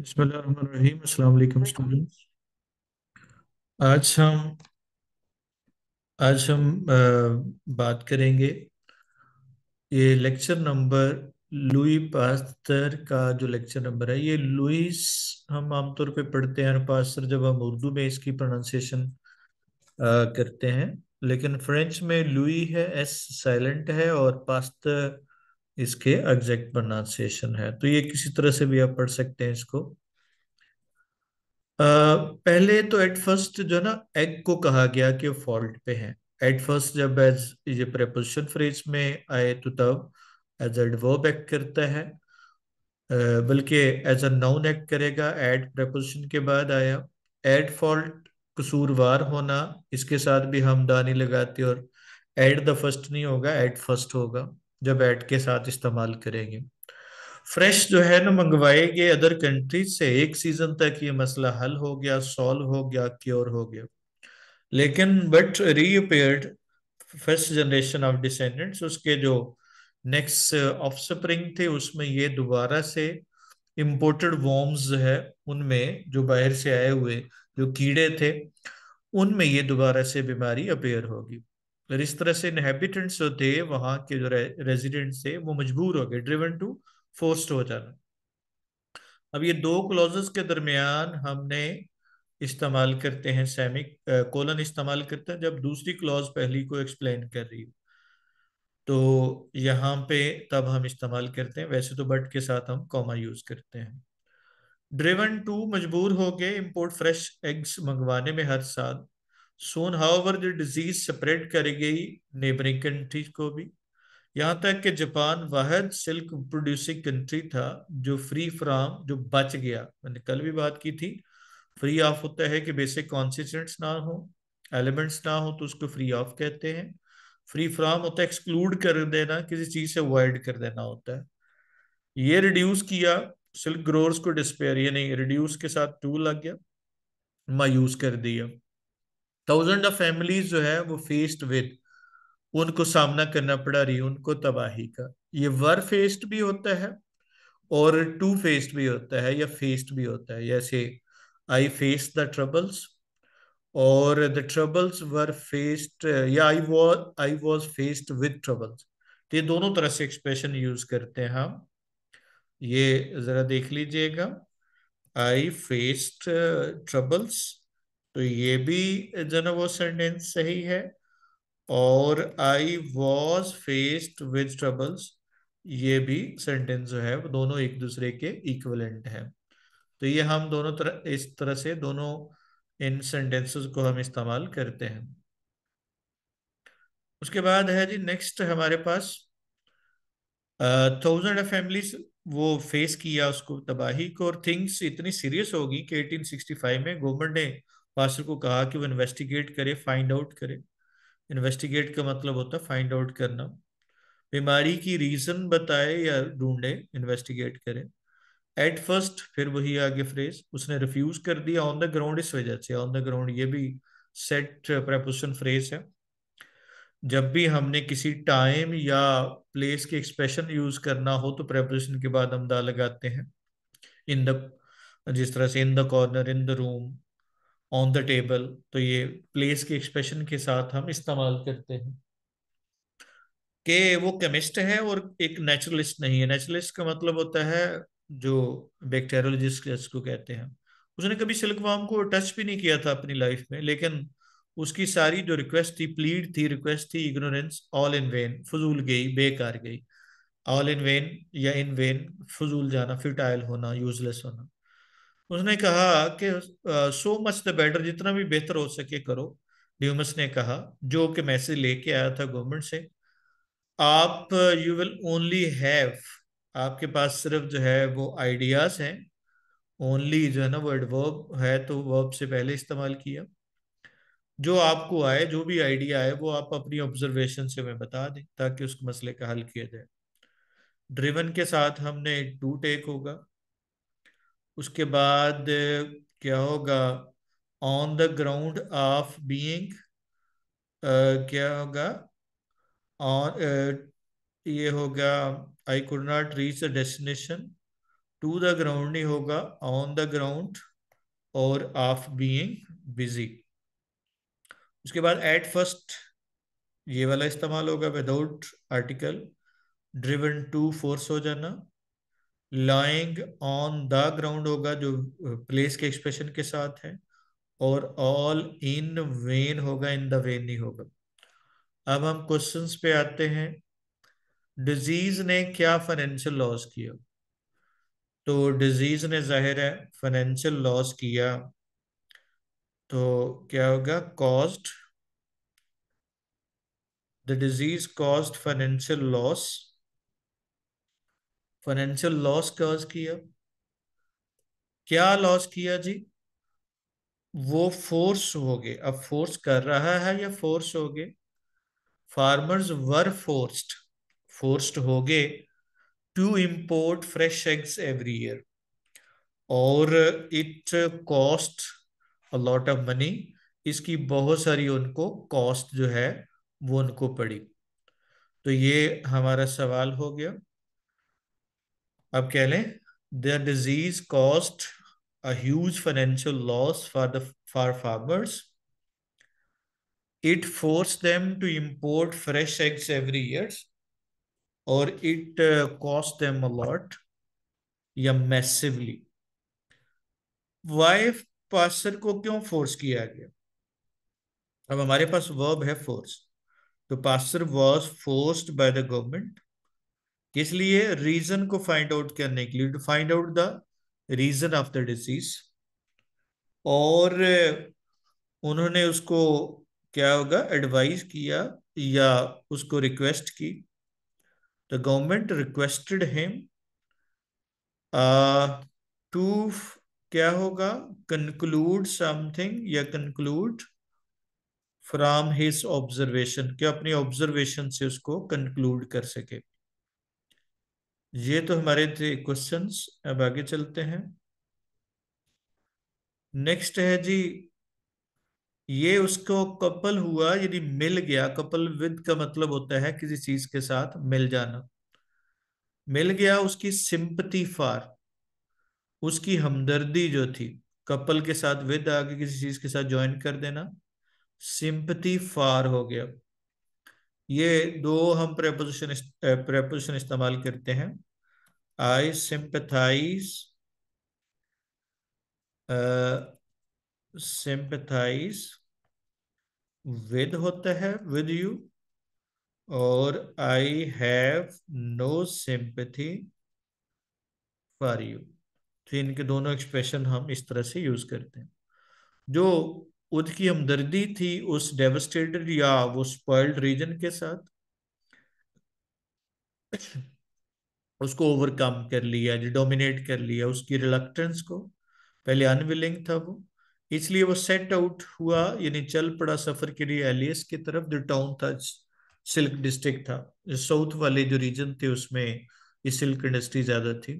अस्सलाम स्टूडेंट्स आज हम आज हम आ, बात करेंगे ये लेक्चर नंबर लुई पास्तर का जो लेक्चर नंबर है ये लुइस हम आमतौर पे पढ़ते हैं पास्तर जब हम उर्दू में इसकी प्रोनाउंसिएशन करते हैं लेकिन फ्रेंच में लुई है एस साइलेंट है और पास्तर इसके एग्जैक्ट प्रोनाउंसिएशन है तो ये किसी तरह से भी आप पढ़ सकते हैं इसको आ, पहले तो एट फर्स्ट जो ना एग को कहा गया कि फॉल्ट पे है एट फर्स्ट जब एज ये प्रेपोजिशन फ्रेज में आए तो तब एज एड एडवर्ब एक्ट करता है बल्कि एज अ नाउन एक्ट करेगा एड प्रेपोजिशन के बाद आया एड फॉल्ट कसूरवार होना इसके साथ भी हम दानी लगाते और एड द फर्स्ट नहीं होगा एड फर्स्ट होगा जब ऐड के साथ इस्तेमाल करेंगे फ्रेश जो है ना गए अदर कंट्रीज से एक सीजन तक ये मसला हल हो गया सॉल्व हो गया क्योर हो गया लेकिन but reappeared first generation of descendants उसके जो नेक्स्ट ऑफ स्प्रिंग थे उसमें ये दोबारा से इम्पोर्टेड वॉर्म्स है उनमें जो बाहर से आए हुए जो कीड़े थे उनमें ये दोबारा से बीमारी अपेयर होगी अगर तो इस तरह से इनहेबिटेंट्स जो थे वहां के जो रेजिडेंट रेजिडेंट्स थे वो मजबूर हो गए ड्रिवन टू फोर्स्ड हो जाना अब ये दो क्लॉजेस के दरमियान हमने इस्तेमाल करते हैं सेमिक कोलन इस्तेमाल करते हैं जब दूसरी क्लॉज पहली को एक्सप्लेन कर रही हो तो यहाँ पे तब हम इस्तेमाल करते हैं वैसे तो बट के साथ हम कॉमा यूज करते हैं ड्रिवन टू मजबूर हो गए इम्पोर्ट फ्रेश एग्स मंगवाने में हर साल soon however the disease spread कर गई नेबरिंग कंट्रीज को भी यहाँ तक कि जापान वाहद सिल्क प्रोड्यूसिंग कंट्री था जो फ्री फ्राम जो बच गया मैंने कल भी बात की थी फ्री ऑफ होता है कि बेसिक कॉन्सिटेंट्स ना हो एलिमेंट्स ना हो तो उसको फ्री ऑफ कहते हैं फ्री फ्राम होता है एक्सक्लूड कर देना किसी चीज से अवॉइड कर देना होता है ये रिड्यूस किया सिल्क ग्रोअर्स को डिस्पेयर यानी रिड्यूस के साथ टू लग गया मायूस कर दिया थाउजेंड ऑफ फैमिलीज जो है वो फेस्ड विद उनको सामना करना पड़ा रही उनको तबाही का ये वर फेस्ड भी होता है और टू फेस्ड भी होता है या फेस्ड भी होता है जैसे आई फेस द ट्रबल्स और द ट्रबल्स वर फेस्ड या I was I was faced with troubles ये दोनों तरह से एक्सप्रेशन यूज करते हैं हम ये जरा देख लीजिएगा आई फेस्ड ट्रबल्स तो ये भी जो है वो सेंटेंस सही है और I was faced with troubles ये भी सेंटेंस जो है वो दोनों एक दूसरे के इक्वलेंट है तो ये हम दोनों तरह इस तरह से दोनों इन सेंटेंसेस को हम इस्तेमाल करते हैं उसके बाद है जी नेक्स्ट हमारे पास थाउजेंड ऑफ वो फेस किया उसको तबाही को और थिंग्स इतनी सीरियस होगी कि 1865 में गवर्नमेंट ने पास्टर को कहा कि वो इन्वेस्टिगेट करे फाइंड आउट करे इन्वेस्टिगेट का मतलब होता है फाइंड आउट करना बीमारी की रीजन बताए या ढूंढे इन्वेस्टिगेट करे एट फर्स्ट फिर वही आगे फ्रेज उसने रिफ्यूज कर दिया ऑन द ग्राउंड इस वजह से ऑन द ग्राउंड ये भी सेट प्रपोजिशन फ्रेज है जब भी हमने किसी टाइम या प्लेस के एक्सप्रेशन यूज करना हो तो प्रेपोजिशन के बाद हम दा लगाते हैं इन द जिस तरह से in the corner in the room on the table तो ये प्लेस के एक्सप्रेशन के साथ हम इस्तेमाल करते हैं कि वो केमिस्ट है और एक नेचुरलिस्ट नहीं है नेचुरलिस्ट का मतलब होता है जो बैक्टेरियोलॉजिस्ट जिसको कहते हैं उसने कभी सिल्कवाम को टच भी नहीं किया था अपनी लाइफ में लेकिन उसकी सारी जो रिक्वेस्ट थी प्लीड थी रिक्वेस्ट थी इग्नोरेंस ऑल इन वेन फजूल गई बेकार गई ऑल इन वेन या इन वेन फजूल जाना फिटाइल होना यूजलेस होना उसने कहा कि सो मच द बेटर जितना भी बेहतर हो सके करो ड्यूमस ने कहा जो कि मैसेज लेके आया था गवर्नमेंट से आप यू विल ओनली हैव आपके पास सिर्फ जो है वो आइडियाज हैं ओनली जो है ना वर्ड वर्ब है तो वर्ब से पहले इस्तेमाल किया जो आपको आए जो भी आइडिया आए वो आप अपनी ऑब्जर्वेशन से हमें बता दें ताकि उस मसले का हल किया जाए ड्रिवन के साथ हमने टू टेक होगा उसके बाद क्या होगा on the ground of being क्या होगा ऑन ये होगा I could not reach the destination to the ground नहीं होगा ऑन द ग्राउंड और ऑफ बीइंग बिजी उसके बाद एट फर्स्ट ये वाला इस्तेमाल होगा without article driven to force हो जाना लाइंग ऑन द ग्राउंड होगा जो प्लेस के एक्सप्रेशन के साथ है और ऑल इन वेन होगा इन द वेन नहीं होगा अब हम क्वेश्चंस पे आते हैं डिजीज ने क्या फाइनेंशियल लॉस किया तो डिजीज ने जाहिर है फाइनेंशियल लॉस किया तो क्या होगा cost the disease cost financial loss financial loss cause किया क्या लॉस किया जी वो फोर्स हो गए अब फोर्स कर रहा है या फोर्स हो गए फार्मर्स वर फोर्स्ड फोर्स्ड हो गए to import fresh eggs every year और it cost a lot of money इसकी बहुत सारी उनको कॉस्ट जो है वो उनको पड़ी तो ये हमारा सवाल हो गया अब कह लें the disease cost as financial loss for the for farmers it force them to import fresh eggs every years और इट कॉस्ट देम अलॉट या मैसिवली वाइफ पासर को क्यों फोर्स किया गया अब हमारे पास वर्ब है फोर्स तो Pasteur was forced by the government किस लिए रीजन को फाइंड आउट करने के लिए to find out the reason of the disease और उन्होंने उसको क्या होगा एडवाइज किया या उसको रिक्वेस्ट की the government requested him to क्या होगा कंक्लूड समथिंग या कंक्लूड फ्रॉम हिज ऑब्जर्वेशन क्या अपनी ऑब्जर्वेशन से उसको कंक्लूड कर सके ये तो हमारे थे क्वेश्चंस अब आगे चलते हैं नेक्स्ट है जी ये उसको कपल हुआ यदि मिल गया कपल विद का मतलब होता है किसी चीज के साथ मिल जाना मिल गया उसकी सिंपति फार उसकी हमदर्दी जो थी कपल के साथ विद आगे किसी चीज के साथ ज्वाइन कर देना सिंपति फार हो गया ये दो हम प्रेपोजिशन प्रेपोजिशन इस्तेमाल करते हैं आई सिंपथाइज सिंपथाइज विद होता है विद यू और I have no sympathy for you तो इनके दोनों एक्सप्रेशन हम इस तरह से यूज करते हैं जो उनकी हमदर्दी थी उस डेवस्टेटेड या वो स्पॉइल्ड रीजन के साथ उसको ओवरकम कर लिया डोमिनेट कर लिया उसकी रिलक्टेंस को पहले अनविलिंग था वो इसलिए वो सेट आउट हुआ यानी चल पड़ा सफर के लिए एलियस की तरफ जो टाउन था सिल्क डिस्ट्रिक्ट था साउथ वाले जो रीजन थे उसमें ये सिल्क इंडस्ट्री ज्यादा थी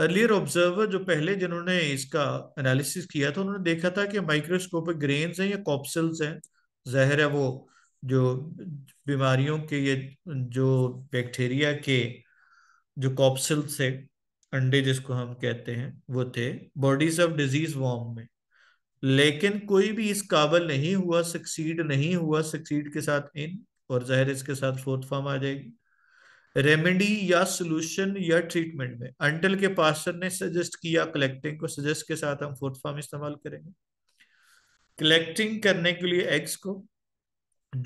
अर्लियर ऑब्जर्वर जो पहले जिन्होंने इसका एनालिसिस किया था उन्होंने देखा था कि माइक्रोस्कोपिक ग्रेन्स हैं या कॉप्सल्स हैं जहर है वो जो बीमारियों के ये जो बैक्टीरिया के जो कॉप्सल्स है अंडे जिसको हम कहते हैं वो थे बॉडीज ऑफ डिजीज वॉर्म में लेकिन कोई भी इस काबल नहीं हुआ सक्सीड नहीं हुआ सक्सीड के साथ इन और जहर इसके साथ फोर्थ फॉर्म आ जाएगी रेमेडी या सोल्यूशन या ट्रीटमेंट में अंटल के पास्टर ने सजेस्ट किया कलेक्टिंग को सजेस्ट के साथ हम फोर्थ फॉर्म इस्तेमाल करेंगे कलेक्टिंग करने के लिए एग्स को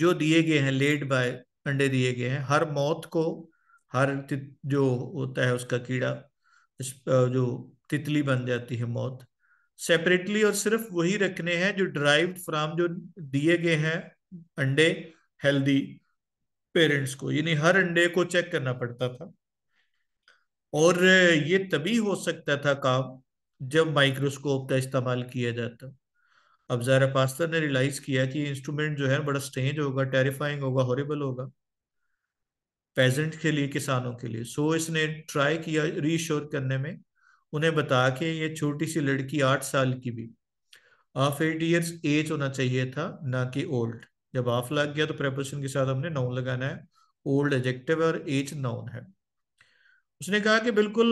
जो दिए गए हैं लेड बाय अंडे दिए गए हैं हर मौत को हर जो होता है उसका कीड़ा जो तितली बन जाती है मौत सेपरेटली और सिर्फ वही रखने हैं जो ड्राइव फ्राम जो दिए गए हैं अंडे हेल्दी पेरेंट्स को यानी हर अंडे को चेक करना पड़ता था और ये तभी हो सकता था काम जब माइक्रोस्कोप का इस्तेमाल किया जाता अब जरा पास्तर ने रियलाइज किया कि इंस्ट्रूमेंट जो है बड़ा स्ट्रेंज होगा टेरिफाइंग होगा हॉरेबल होगा पेजेंट के लिए किसानों के लिए सो इसने ट्राई किया रीश्योर करने में उन्हें बता के ये छोटी सी लड़की आठ साल की भी हाफ एट ईयर्स एज होना चाहिए था ना कि ओल्ड जब ऑफ लग गया तो प्रेपोजिशन के साथ हमने नाउन लगाना है ओल्ड एजेक्टिव और एज नाउन है उसने कहा कि बिल्कुल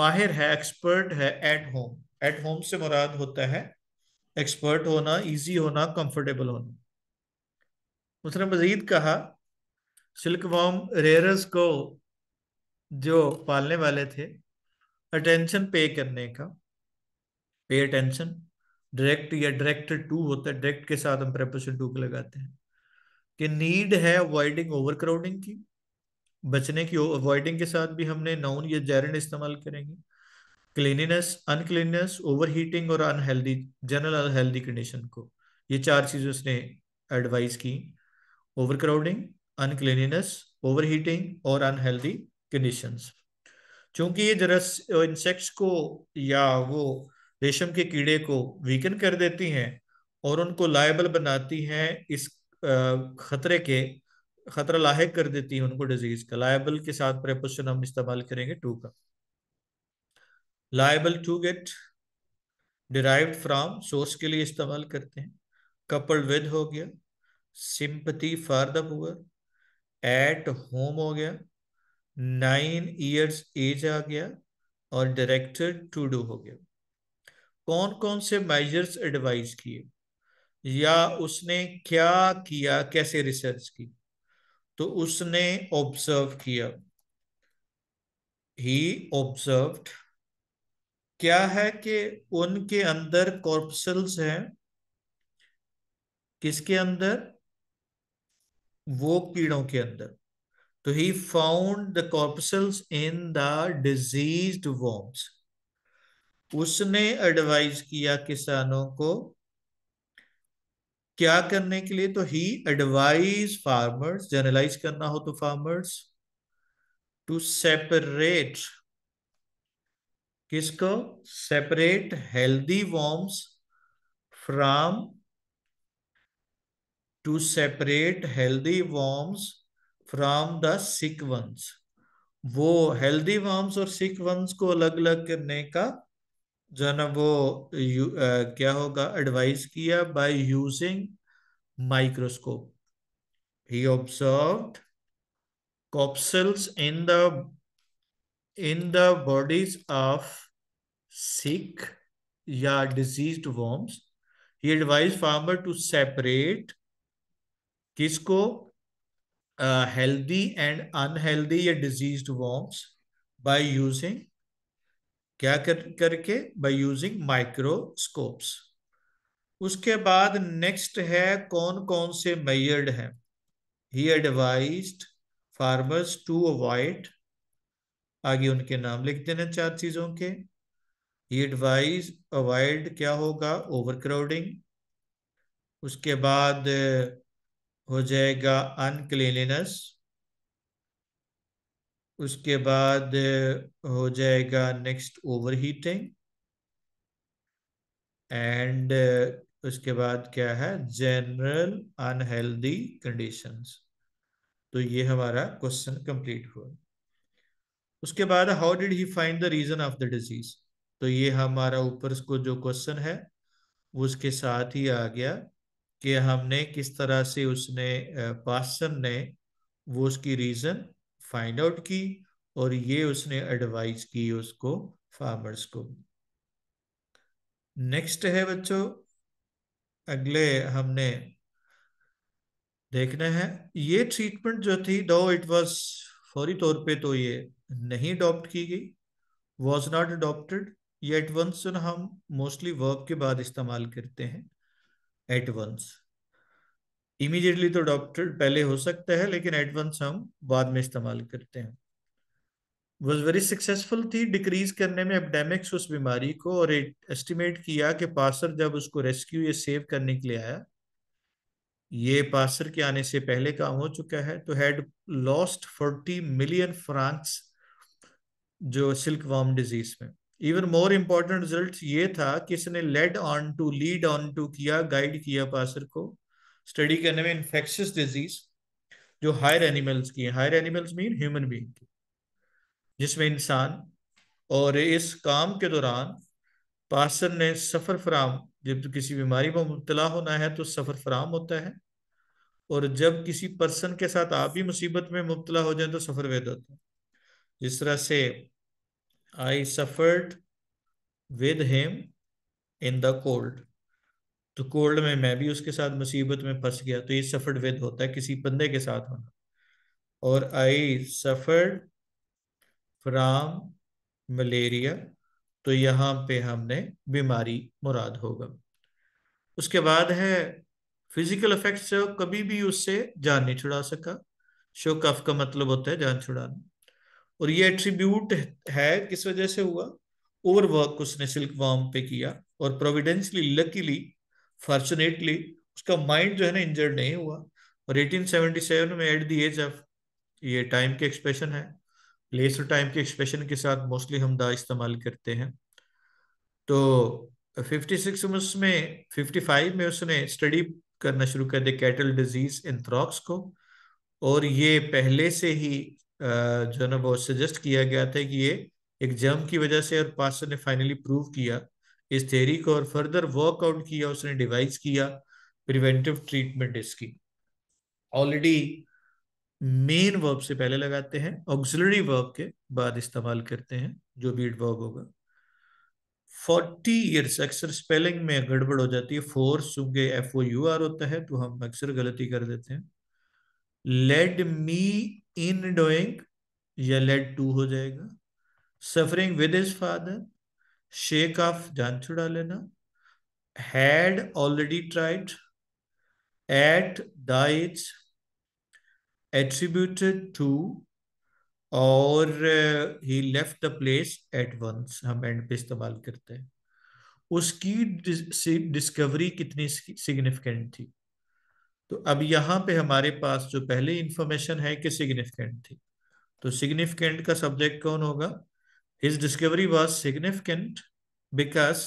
माहिर है एक्सपर्ट है एट होम एट होम से मुराद होता है एक्सपर्ट होना इजी होना कंफर्टेबल होना उसने मजीद कहा सिल्क वॉम रेयरस को जो पालने वाले थे अटेंशन पे करने का पे अटेंशन डायरेक्ट या डायरेक्ट टू होता है डायरेक्ट के साथ हम प्रेपोजिशन टू के लगाते हैं कि नीड है अवॉइडिंग ओवरक्राउडिंग की बचने की अवॉइडिंग के साथ भी हमने नाउन या जेरन इस्तेमाल करेंगे क्लीनिनेस अनक्लीनिनेस ओवरहीटिंग और अनहेल्दी जनरल अनहेल्दी कंडीशन को ये चार चीजें उसने एडवाइस की ओवरक्राउडिंग अनक्लीनिनेस ओवरहीटिंग और अनहेल्दी कंडीशंस चूंकि ये जरा इंसेक्ट्स को या वो रेशम के कीड़े को वीकन कर देती हैं और उनको लायबल बनाती हैं इस खतरे के खतरा लाक कर देती है उनको डिजीज का लायबल के साथ प्रेपोशन हम इस्तेमाल करेंगे टू का liable to get derive from source के लिए इस्तेमाल करते हैं कपल विद हो गया sympathy for the poor at home हो गया नाइन ईयर्स एज आ गया और डायरेक्टेड टू डू हो गया कौन कौन से मेजर्स एडवाइज किए या उसने क्या किया कैसे रिसर्च की तो उसने ऑब्जर्व किया ही ऑब्जर्व्ड क्या है कि उनके अंदर कॉर्पसल्स हैं किसके अंदर वो कीड़ों के अंदर तो ही found the corpuscles in the diseased worms उसने एडवाइज किया किसानों को क्या करने के लिए तो ही एडवाइज फार्मर्स जनरलाइज करना हो तो फार्मर्स टू सेपरेट किसको separate healthy worms from to separate healthy worms from the sick ones वो हेल्दी वॉर्म्स और सिक वंस को अलग अलग करने का जो है ना वो यू, आ, क्या होगा एडवाइस किया by using microscope he observe corpuscles in the in the bodies of sick या disease worms he advise farmer to separate किसको हेल्दी एंड अनहेल्दी या डिजीज वॉम्स बाय यूजिंग क्या कर करके बाई यूजिंग माइक्रोस्कोप्स उसके बाद next है कौन कौन से मेयर्ड हैं he advise farmers to avoid आगे उनके नाम लिख देना चार चीजों के ही एडवाइज अवॉइड क्या होगा ओवरक्राउडिंग उसके बाद हो जाएगा अनक्लीनलीनेस उसके बाद हो जाएगा नेक्स्ट ओवर हीटिंग एंड उसके बाद क्या है जनरल अनहेल्दी कंडीशंस तो ये हमारा क्वेश्चन कंप्लीट हुआ उसके बाद how did he find the reason of the disease तो ये हमारा ऊपर को जो क्वेश्चन है उसके साथ ही आ गया कि हमने किस तरह से उसने पासन ने वो उसकी रीजन फाइंड आउट की और ये उसने एडवाइस की उसको फार्मर्स को नेक्स्ट है बच्चों अगले हमने देखना है ये ट्रीटमेंट जो थी दो इट वॉज फौरी तौर पे तो ये नहीं अडॉप्ट की गई वॉज नॉट अडोप्टेड ये एडवंस हम मोस्टली वर्ब के बाद इस्तेमाल करते हैं एडवंस इमीडिएटली तो डॉक्टर पहले हो सकता है लेकिन एडवांस हम बाद में इस्तेमाल करते हैं वॉज वेरी सक्सेसफुल थी डिक्रीज करने में एपडेमिक्स उस बीमारी को और एस्टिमेट किया कि पासर जब उसको रेस्क्यू या सेव करने के लिए आया ये पासर के आने से पहले काम हो चुका है तो had lost forty million francs जो सिल्क वार्म डिजीज में इवन मोर इम्पोर्टेंट रिजल्ट ये था कि इसने led on to lead on to किया गाइड किया पासर को स्टडी करने में इन्फेक्शियस डिजीज जो हायर एनिमल्स की higher animals mean human being की जिसमें इंसान और इस काम के दौरान पार्सन ने सफ़र फराम जब किसी बीमारी में मुबतला होना है तो सफ़र फराम होता है और जब किसी पर्सन के साथ आप भी मुसीबत में मुबतला हो जाए तो सफ़र वेद होता है जिस तरह से I suffered with him in the cold तो कोल्ड में मैं भी उसके साथ मुसीबत में फंस गया तो ये सफर्ड विद होता है किसी बंदे के साथ होना और आई सफर्ड फ्राम मलेरिया तो यहाँ पे हमने बीमारी मुराद होगा उसके बाद है फिजिकल इफेक्ट से कभी भी उससे जान नहीं छुड़ा सका शो कफ का मतलब होता है जान छुड़ाना और ये एट्रीब्यूट है किस वजह से हुआ ओवर वर्क उसने सिल्क वार्म पे किया और प्रोविडेंशली लकीली फॉर्चुनेटली उसका माइंड जो है ना इंजर्ड नहीं हुआ और 1877 में एट द एज ऑफ ये टाइम के एक्सप्रेशन है लेसर टाइम के एक्सप्रेशन के साथ मोस्टली हम दा इस्तेमाल करते हैं तो 56 में उसमें 55 में उसने स्टडी करना शुरू कर दिया कैटल डिजीज इन थ्रॉक्स को और ये पहले से ही जो है ना वो सजेस्ट किया गया था कि ये एक जर्म की वजह से और पास ने फाइनली प्रूव किया इस थेरी को और फर्दर वर्क आउट किया उसने डिवाइस किया प्रिवेंटिव ट्रीटमेंट इसकी ऑलरेडी मेन वर्ब से पहले लगाते हैं ऑक्सिलरी वर्ब के बाद इस्तेमाल करते हैं जो बीड वर्ब होगा फोर्टी ईयर्स अक्सर स्पेलिंग में गड़बड़ हो जाती है फोर सुगे एफ ओ यू आर होता है तो हम अक्सर गलती कर देते हैं लेड मी इन डोइंग या लेड टू हो जाएगा suffering with his father shake off जान छुड़ा लेना had already tried at diet attributed to और he left the place at once हम एंड पे इस्तेमाल करते हैं उसकी डिस्कवरी कितनी सिग्निफिकेंट थी तो अब यहाँ पे हमारे पास जो पहले इंफॉर्मेशन है कि सिग्निफिकेंट थी तो सिग्निफिकेंट का सब्जेक्ट कौन होगा his discovery was significant because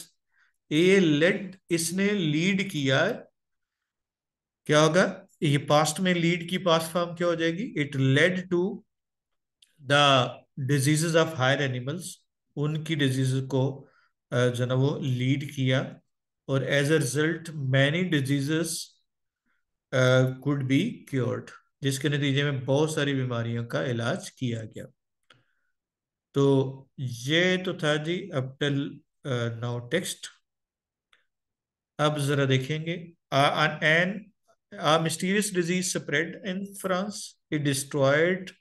a led इसने लीड किया क्या होगा ये पास्ट में लीड की पास्ट फॉर्म क्या हो जाएगी it led to the diseases of higher animals उनकी डिजीज को जो ना वो लीड किया और as a result many diseases could be cured जिसके नतीजे में बहुत सारी बीमारियों का इलाज किया गया तो ये तो था जी अपटल नाउ टेक्स्ट अब जरा देखेंगे mysterious disease spread in France it destroyed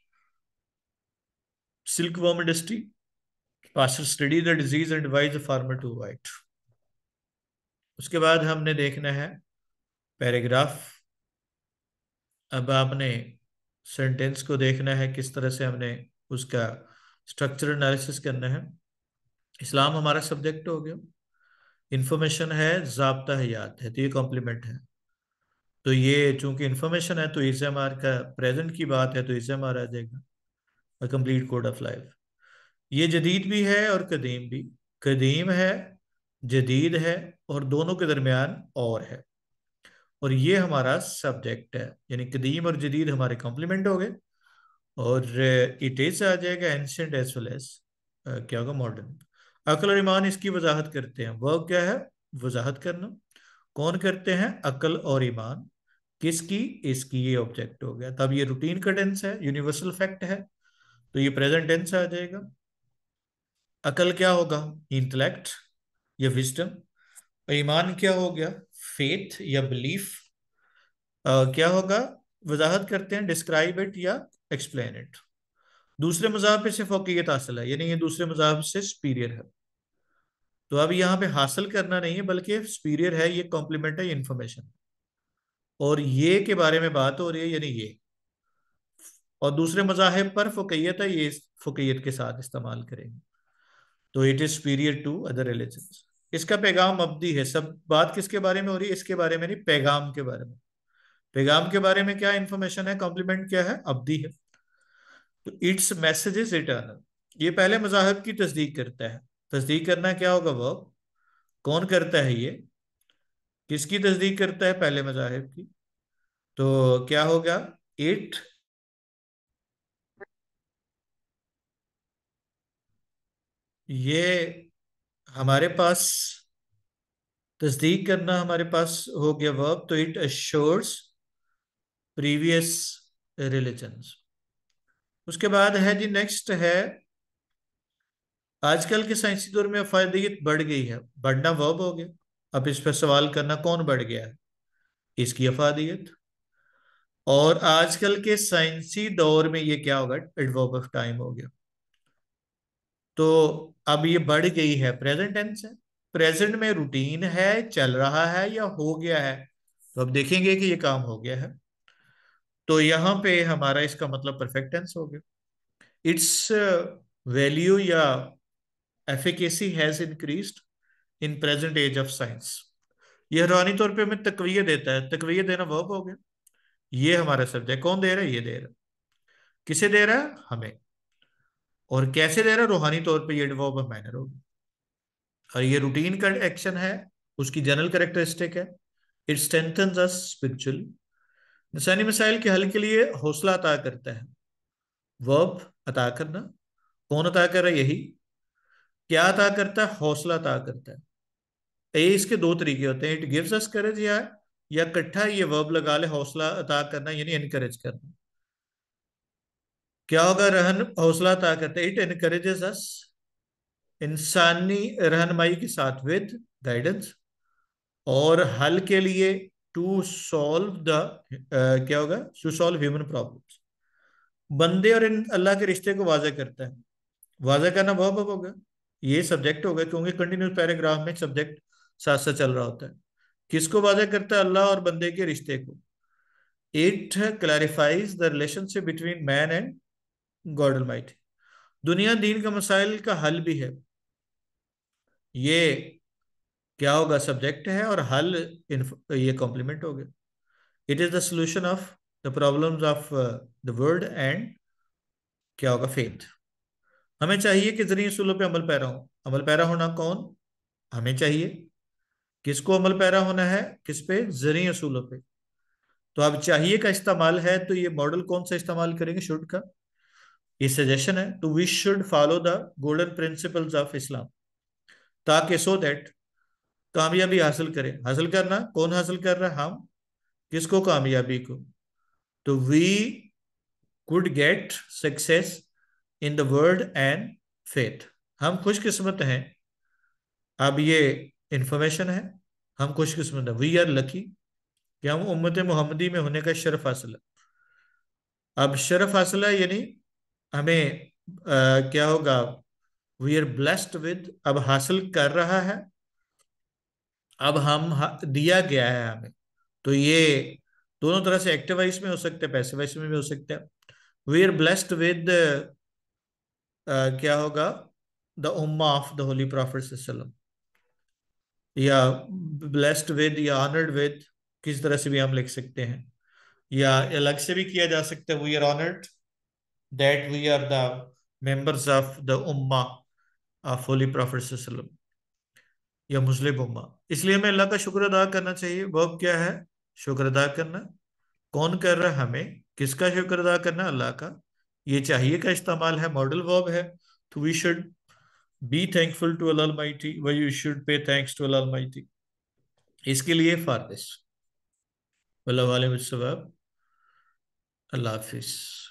silk worm industry Pasteur study the disease and wise farmer to white उसके बाद हमने देखना है पैराग्राफ अब आपने सेंटेंस को देखना है किस तरह से हमने उसका स्ट्रक्चर एनालिसिस करना है इस्लाम हमारा सब्जेक्ट हो गया इंफॉर्मेशन है जबता है याद है तो ये कॉम्प्लीमेंट है तो ये चूंकि इंफॉर्मेशन है तो एग्जाम का प्रेजेंट की बात है तो एग्जाम आर आ जाएगा a complete code of life ये जदीद भी है और कदीम भी कदीम है जदीद है और दोनों के दरमियान और है और ये हमारा सब्जेक्ट है यानी कदीम और जदीद हमारे कॉम्प्लीमेंट हो गए और इट uh, इज आ जाएगा एंशेंट एज वेल एज क्या होगा मॉडर्न अकल और ईमान इसकी वजाहत करते हैं वर्क क्या है वजाहत करना कौन करते हैं अकल और ईमान किसकी इसकी ये ऑब्जेक्ट हो गया तब ये रूटीन का टेंस है यूनिवर्सल फैक्ट है तो ये प्रेजेंट टेंस आ जाएगा अकल क्या होगा इंटेलेक्ट या विजडम ईमान क्या हो गया फेथ या बिलीफ क्या होगा वजाहत करते हैं डिस्क्राइब इट या एक्सप्लेन इट दूसरे मजहब पे से फोकियत हासिल है यानी ये दूसरे मजाहब से सुपीरियर है तो अब यहाँ पे हासिल करना नहीं है बल्कि सुपीरियर है ये कॉम्प्लीमेंट है इन्फॉर्मेशन और ये के बारे में बात हो रही है यानी ये और दूसरे मजाहब पर फोकियत है ये फोकियत के साथ इस्तेमाल करेंगे तो it is superior to other religion इसका पैगाम अब्दी है सब बात किसके बारे में हो रही है इसके बारे में नहीं पैगाम के बारे में पैगाम के बारे में क्या इंफॉर्मेशन है कॉम्प्लीमेंट क्या है दी है तो इट्स मैसेज इज इटर्नल ये पहले मजाहब की तस्दीक करता है तस्दीक करना क्या होगा वर्ब कौन करता है ये किसकी तस्दीक करता है पहले मजाहब की तो क्या होगा इट ये हमारे पास तस्दीक करना हमारे पास हो गया वर्ब तो इट अश्योर्स प्रीवियस रिलीजन्स उसके बाद है जी नेक्स्ट है आजकल के साइंसी दौर में अफायदगी बढ़ गई है बढ़ना वर्ब हो गया अब इस पर सवाल करना कौन बढ़ गया है इसकी अफादियत और आजकल के साइंसी दौर में ये क्या होगा एडवर्ब ऑफ टाइम हो गया तो अब ये बढ़ गई है प्रेजेंट टेंस है प्रेजेंट में रूटीन है चल रहा है या हो गया है तो अब देखेंगे कि ये काम हो गया है तो यहां पे हमारा इसका मतलब परफेक्ट टेंस हो गया इट्स वैल्यू uh, या efficacy has increase in present age of science ये रूहानी तौर पे हमें तकवीय देता है तकवीय देना वर्ब हो गया ये हमारा सब्जेक्ट कौन दे रहा है ये दे रहा है किसे दे रहा है हमें और कैसे दे रहा है रूहानी तौर पे ये वर्ब और मैनर होगी और ये रूटीन का एक्शन है उसकी जनरल करेक्टरिस्टिक है इट स्ट्रेंथन्स अस स्पिरिचुअली निशानी मिसाइल के हल के लिए हौसला अता करता है वर्ब अता करना कौन अता कर रहा है यही क्या अता करता है हौसला अता करता है ये इसके दो तरीके होते हैं इट गिव्स अस करेज या या इकट्ठा ये वर्ब लगा ले हौसला अता करना यानी इनकरेज करना क्या होगा रहन हौसला अता करता है इट इनकरेजेस अस इंसानी रहनमाई के साथ विद गाइडेंस और हल के लिए टू सॉल्व द क्या होगा टू सॉल्व ह्यूमन प्रॉब्लम्स बंदे और इन अल्लाह के रिश्ते को वाजा करता है वाजा करना बहुत बहुत होगा ये सब्जेक्ट होगा क्योंकि कंटिन्यूस पैराग्राफ में सब्जेक्ट साथ साथ चल रहा होता है किसको वादा करता है अल्लाह और बंदे के रिश्ते को it clarifies the relationship between man and God might दुनिया दीन का मसाइल का हल भी है ये क्या होगा सब्जेक्ट है और हल ये कॉम्प्लीमेंट हो गया it is the solution of the problems of the world and क्या होगा फेथ हमें चाहिए कि जरिए सूलों पे अमल पैरा हो अमल पैरा होना कौन हमें चाहिए किसको अमल पैरा होना है किस पे जरिए असूलों पे तो अब चाहिए का इस्तेमाल है तो ये मॉडल कौन सा इस्तेमाल करेंगे शुड का ये सजेशन है to we should follow the golden principles of Islam ताकि सो दैट कामयाबी हासिल करें हासिल करना कौन हासिल कर रहा है हम किसको कामयाबी को तो we could get success in the world and faith हम खुशकिस्मत हैं अब ये इंफॉर्मेशन है हम खुशकिस्मत हैं वी आर लकी कि हम उम्मत मोहम्मदी में होने का शरफ हासिल है अब शरफ हासिल है यानी हमें आ, क्या होगा वी आर ब्लेस्ड विद अब हासिल कर रहा है अब हम दिया गया है हमें तो ये दोनों तरह से एक्टिव वाइस में हो सकता है पैसे वाइस में भी हो सकता है वी आर ब्लेस्ड विद क्या होगा द उम्मा ऑफ द होली प्रॉफिट या ब्लेस्ड विद या ऑनर्ड विद किस तरह से भी हम लिख सकते हैं या अलग से भी किया जा सकता है we are honoured that we are the members of the उम्मा ऑफ होली प्रॉफिट या मुस्लिम उम्मा इसलिए हमें अल्लाह का शुक्र अदा करना चाहिए वर्ब क्या है शुक्र अदा करना कौन कर रहा है हमें किसका शुक्र अदा करना अल्लाह का ये चाहिए का इस्तेमाल है मॉडल वर्ब है तो we should be thankful to Almighty व you should pay thanks to Almighty इसके लिए फारदिस अल्लाह वाले अल्लाह हाफिज़